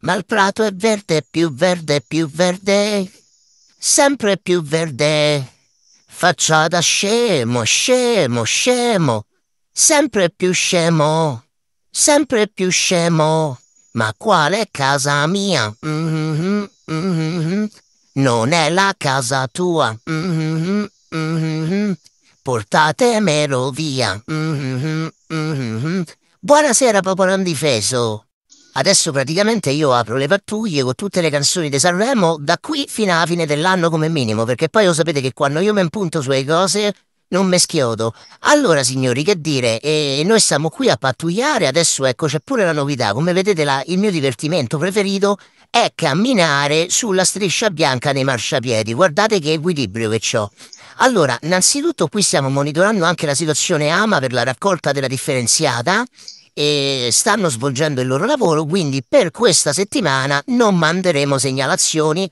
ma il prato è verde, più verde, più verde, sempre più verde. Faccia da scemo, scemo, scemo, sempre più scemo, sempre più scemo. Ma quale casa mia? Mm-hmm, mm-hmm. Non è la casa tua. Mm-hmm, mm-hmm. Portatemelo via. Mm-hmm, mm-hmm. Buonasera, popolo indifeso. Adesso praticamente io apro le pattuglie con tutte le canzoni di Sanremo da qui fino alla fine dell'anno come minimo, perché poi lo sapete che quando io mi impunto sulle cose non mi schiodo. Allora, signori, che dire? E noi siamo qui a pattugliare, adesso ecco c'è pure la novità. Come vedete, la, il mio divertimento preferito è camminare sulla striscia bianca nei marciapiedi. Guardate che equilibrio che ho. Allora, innanzitutto qui stiamo monitorando anche la situazione AMA per la raccolta della differenziata e stanno svolgendo il loro lavoro, quindi per questa settimana non manderemo segnalazioni